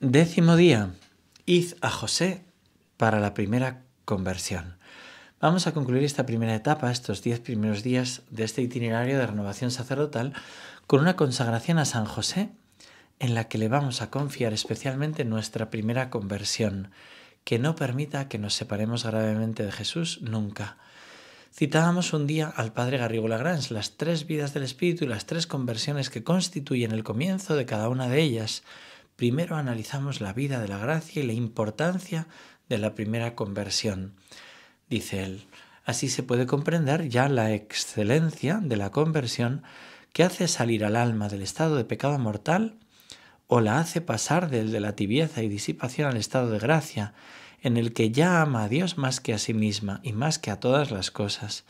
Décimo día, id a José para la primera conversión. Vamos a concluir esta primera etapa, estos diez primeros días de este itinerario de renovación sacerdotal, con una consagración a San José en la que le vamos a confiar especialmente nuestra primera conversión, que no permita que nos separemos gravemente de Jesús nunca. Citábamos un día al padre Garrigo Lagrange las tres vidas del Espíritu y las tres conversiones que constituyen el comienzo de cada una de ellas primero analizamos la vida de la gracia y la importancia de la primera conversión. Dice él, así se puede comprender ya la excelencia de la conversión que hace salir al alma del estado de pecado mortal o la hace pasar del de la tibieza y disipación al estado de gracia, en el que ya ama a Dios más que a sí misma y más que a todas las cosas,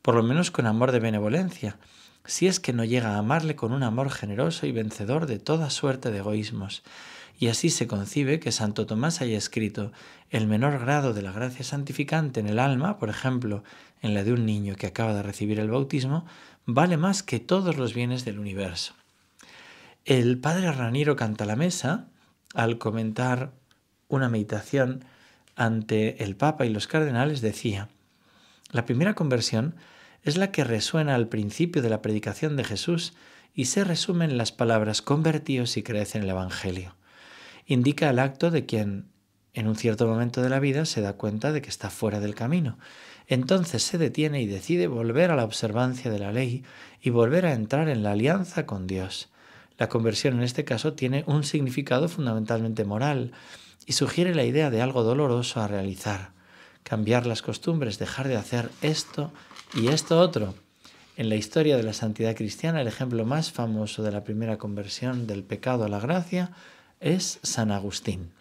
por lo menos con amor de benevolencia, si es que no llega a amarle con un amor generoso y vencedor de toda suerte de egoísmos. Y así se concibe que Santo Tomás haya escrito el menor grado de la gracia santificante en el alma, por ejemplo, en la de un niño que acaba de recibir el bautismo, vale más que todos los bienes del universo. El padre Raniero canta la mesa al comentar una meditación ante el Papa y los cardenales decía, la primera conversión es la que resuena al principio de la predicación de Jesús y se resume en las palabras convertidos y creed en el Evangelio. Indica el acto de quien en un cierto momento de la vida se da cuenta de que está fuera del camino. Entonces se detiene y decide volver a la observancia de la ley y volver a entrar en la alianza con Dios. La conversión en este caso tiene un significado fundamentalmente moral y sugiere la idea de algo doloroso a realizar. Cambiar las costumbres, dejar de hacer esto y esto otro. En la historia de la santidad cristiana, el ejemplo más famoso de la primera conversión del pecado a la gracia es San Agustín.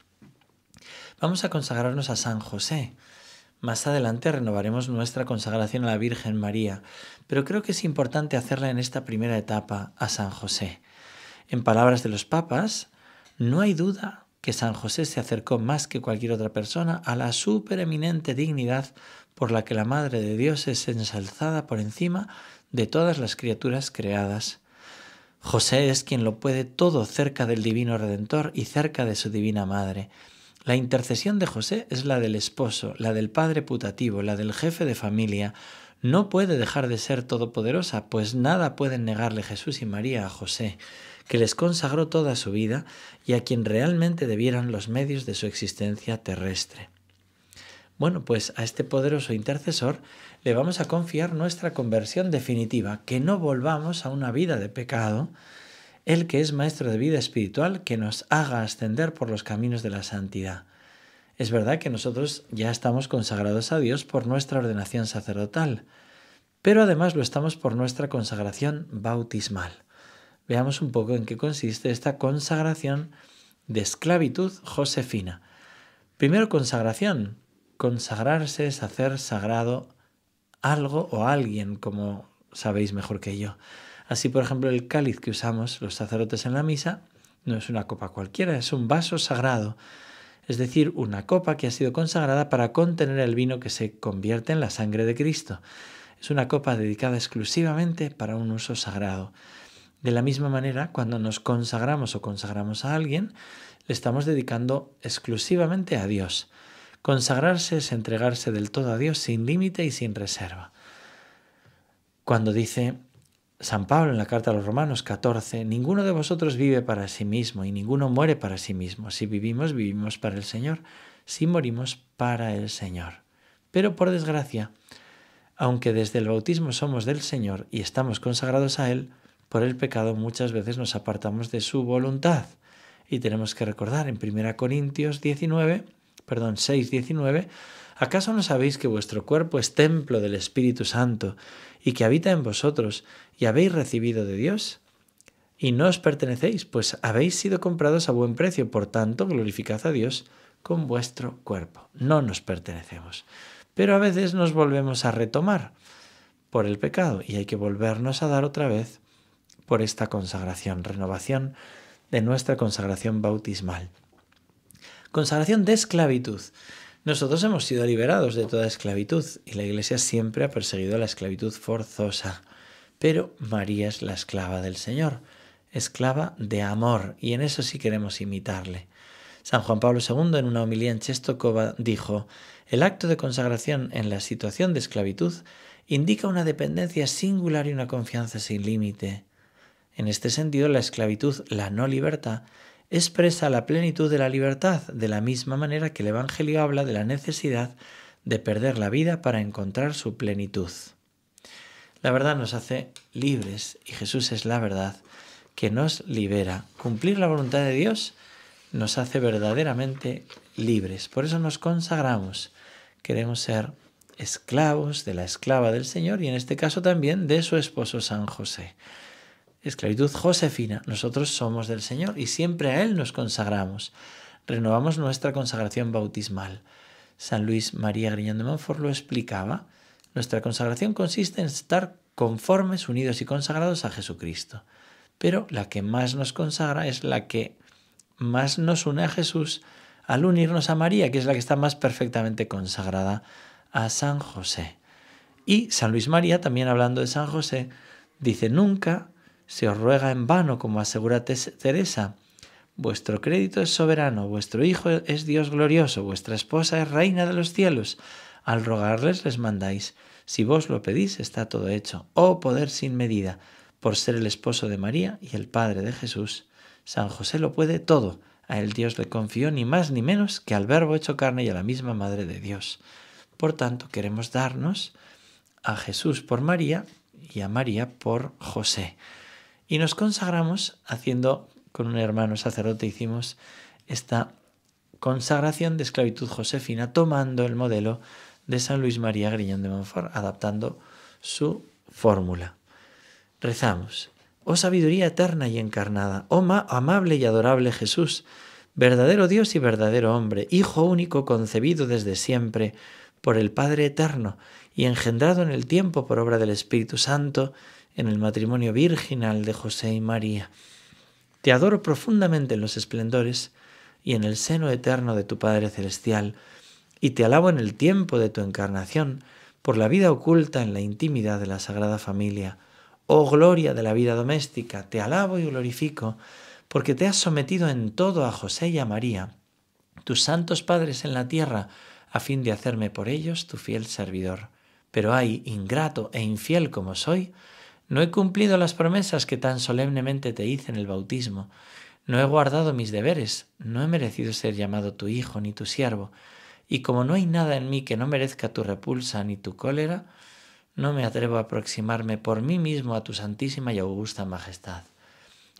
Vamos a consagrarnos a San José. Más adelante renovaremos nuestra consagración a la Virgen María, pero creo que es importante hacerla en esta primera etapa a San José. En palabras de los papas, no hay duda que San José se acercó más que cualquier otra persona a la supereminente dignidad por la que la Madre de Dios es ensalzada por encima de todas las criaturas creadas. José es quien lo puede todo cerca del Divino Redentor y cerca de su Divina Madre. La intercesión de José es la del esposo, la del padre putativo, la del jefe de familia. No puede dejar de ser todopoderosa, pues nada pueden negarle Jesús y María a José, que les consagró toda su vida y a quien realmente debieran los medios de su existencia terrestre. Bueno, pues a este poderoso intercesor le vamos a confiar nuestra conversión definitiva, que no volvamos a una vida de pecado, el que es maestro de vida espiritual, que nos haga ascender por los caminos de la santidad. Es verdad que nosotros ya estamos consagrados a Dios por nuestra ordenación sacerdotal, pero además lo estamos por nuestra consagración bautismal. Veamos un poco en qué consiste esta consagración de esclavitud josefina. Primero, consagración, Consagrarse es hacer sagrado algo o alguien, como sabéis mejor que yo. Así, por ejemplo, el cáliz que usamos los sacerdotes en la misa no es una copa cualquiera, es un vaso sagrado, es decir, una copa que ha sido consagrada para contener el vino que se convierte en la sangre de Cristo. Es una copa dedicada exclusivamente para un uso sagrado. De la misma manera, cuando nos consagramos o consagramos a alguien, le estamos dedicando exclusivamente a Dios. Consagrarse es entregarse del todo a Dios sin límite y sin reserva. Cuando dice San Pablo en la carta a los Romanos 14, ninguno de vosotros vive para sí mismo y ninguno muere para sí mismo. Si vivimos, vivimos para el Señor. Si morimos, para el Señor. Pero por desgracia, aunque desde el bautismo somos del Señor y estamos consagrados a Él, por el pecado muchas veces nos apartamos de su voluntad. Y tenemos que recordar en 1 Corintios 19, perdón, 6, ¿acaso no sabéis que vuestro cuerpo es templo del Espíritu Santo y que habita en vosotros y habéis recibido de Dios? Y no os pertenecéis, pues habéis sido comprados a buen precio, por tanto, glorificad a Dios con vuestro cuerpo. No nos pertenecemos. Pero a veces nos volvemos a retomar por el pecado y hay que volvernos a dar otra vez por esta consagración, renovación de nuestra consagración bautismal. Consagración de esclavitud. Nosotros hemos sido liberados de toda esclavitud y la Iglesia siempre ha perseguido la esclavitud forzosa. Pero María es la esclava del Señor, esclava de amor, y en eso sí queremos imitarle. San Juan Pablo II en una homilía en Chestokova dijo, el acto de consagración en la situación de esclavitud indica una dependencia singular y una confianza sin límite. En este sentido, la esclavitud, la no libertad, expresa la plenitud de la libertad, de la misma manera que el Evangelio habla de la necesidad de perder la vida para encontrar su plenitud. La verdad nos hace libres y Jesús es la verdad que nos libera. Cumplir la voluntad de Dios nos hace verdaderamente libres. Por eso nos consagramos. Queremos ser esclavos de la esclava del Señor y en este caso también de su esposo San José esclavitud josefina, nosotros somos del Señor y siempre a Él nos consagramos. Renovamos nuestra consagración bautismal. San Luis María Griñón de Montfort lo explicaba. Nuestra consagración consiste en estar conformes, unidos y consagrados a Jesucristo. Pero la que más nos consagra es la que más nos une a Jesús al unirnos a María, que es la que está más perfectamente consagrada a San José. Y San Luis María, también hablando de San José, dice, nunca se os ruega en vano, como asegura Teresa. Vuestro crédito es soberano, vuestro Hijo es Dios glorioso, vuestra esposa es reina de los cielos. Al rogarles les mandáis, si vos lo pedís está todo hecho. Oh poder sin medida, por ser el esposo de María y el Padre de Jesús. San José lo puede todo, a él Dios le confió ni más ni menos que al Verbo hecho carne y a la misma Madre de Dios. Por tanto, queremos darnos a Jesús por María y a María por José. Y nos consagramos haciendo, con un hermano sacerdote hicimos esta consagración de esclavitud josefina, tomando el modelo de San Luis María Griñón de Montfort, adaptando su fórmula. Rezamos, oh sabiduría eterna y encarnada, oh amable y adorable Jesús, verdadero Dios y verdadero hombre, Hijo único concebido desde siempre por el Padre eterno y engendrado en el tiempo por obra del Espíritu Santo, en el matrimonio virginal de José y María. Te adoro profundamente en los esplendores y en el seno eterno de tu Padre Celestial, y te alabo en el tiempo de tu encarnación, por la vida oculta en la intimidad de la Sagrada Familia. Oh gloria de la vida doméstica, te alabo y glorifico, porque te has sometido en todo a José y a María, tus santos padres en la tierra, a fin de hacerme por ellos tu fiel servidor. Pero ay, ingrato e infiel como soy, no he cumplido las promesas que tan solemnemente te hice en el bautismo. No he guardado mis deberes. No he merecido ser llamado tu hijo ni tu siervo. Y como no hay nada en mí que no merezca tu repulsa ni tu cólera, no me atrevo a aproximarme por mí mismo a tu santísima y augusta majestad.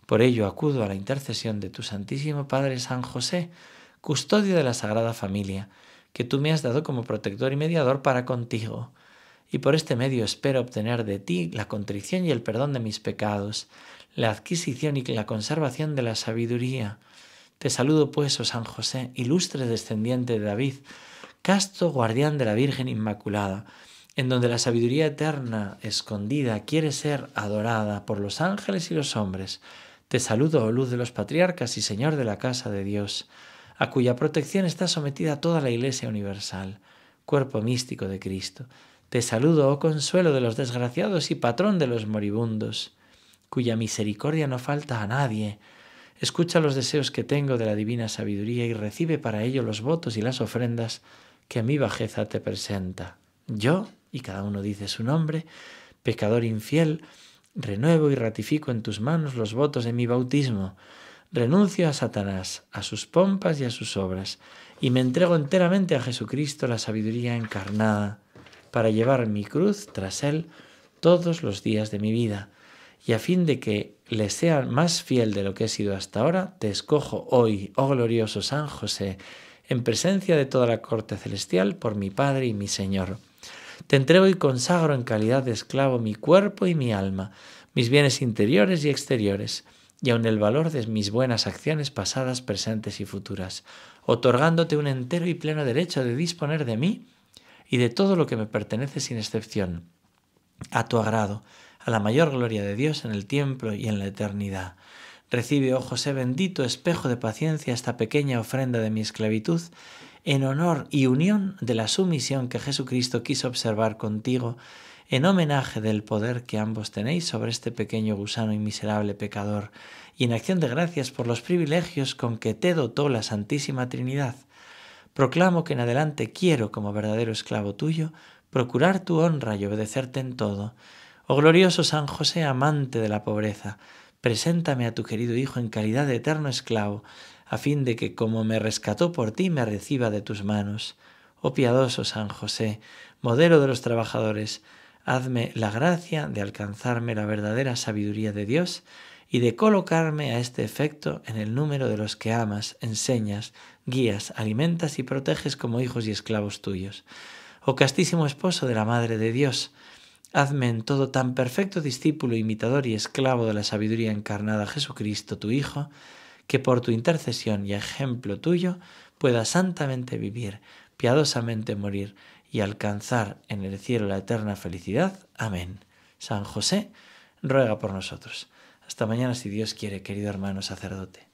Por ello acudo a la intercesión de tu Santísimo Padre San José, custodio de la Sagrada Familia, que tú me has dado como protector y mediador para contigo y por este medio espero obtener de ti la contrición y el perdón de mis pecados, la adquisición y la conservación de la sabiduría. Te saludo pues, oh San José, ilustre descendiente de David, casto guardián de la Virgen Inmaculada, en donde la sabiduría eterna escondida quiere ser adorada por los ángeles y los hombres. Te saludo, oh luz de los patriarcas y Señor de la casa de Dios, a cuya protección está sometida toda la Iglesia universal, cuerpo místico de Cristo te saludo, oh consuelo de los desgraciados y patrón de los moribundos, cuya misericordia no falta a nadie. Escucha los deseos que tengo de la divina sabiduría y recibe para ello los votos y las ofrendas que a mi bajeza te presenta. Yo, y cada uno dice su nombre, pecador infiel, renuevo y ratifico en tus manos los votos de mi bautismo. Renuncio a Satanás, a sus pompas y a sus obras, y me entrego enteramente a Jesucristo, la sabiduría encarnada para llevar mi cruz tras él todos los días de mi vida. Y a fin de que le sea más fiel de lo que he sido hasta ahora, te escojo hoy, oh glorioso San José, en presencia de toda la corte celestial, por mi Padre y mi Señor. Te entrego y consagro en calidad de esclavo mi cuerpo y mi alma, mis bienes interiores y exteriores, y aun el valor de mis buenas acciones pasadas, presentes y futuras, otorgándote un entero y pleno derecho de disponer de mí y de todo lo que me pertenece sin excepción, a tu agrado, a la mayor gloria de Dios en el tiempo y en la eternidad. Recibe, oh José bendito, espejo de paciencia, esta pequeña ofrenda de mi esclavitud, en honor y unión de la sumisión que Jesucristo quiso observar contigo, en homenaje del poder que ambos tenéis sobre este pequeño gusano y miserable pecador, y en acción de gracias por los privilegios con que te dotó la Santísima Trinidad Proclamo que en adelante quiero, como verdadero esclavo tuyo, procurar tu honra y obedecerte en todo. Oh glorioso San José, amante de la pobreza, preséntame a tu querido Hijo en calidad de eterno esclavo, a fin de que, como me rescató por ti, me reciba de tus manos. Oh piadoso San José, modelo de los trabajadores, hazme la gracia de alcanzarme la verdadera sabiduría de Dios y de colocarme a este efecto en el número de los que amas, enseñas, guías, alimentas y proteges como hijos y esclavos tuyos. Oh castísimo esposo de la Madre de Dios, hazme en todo tan perfecto discípulo, imitador y esclavo de la sabiduría encarnada Jesucristo, tu Hijo, que por tu intercesión y ejemplo tuyo pueda santamente vivir, piadosamente morir y alcanzar en el cielo la eterna felicidad. Amén. San José, ruega por nosotros. Hasta mañana, si Dios quiere, querido hermano sacerdote.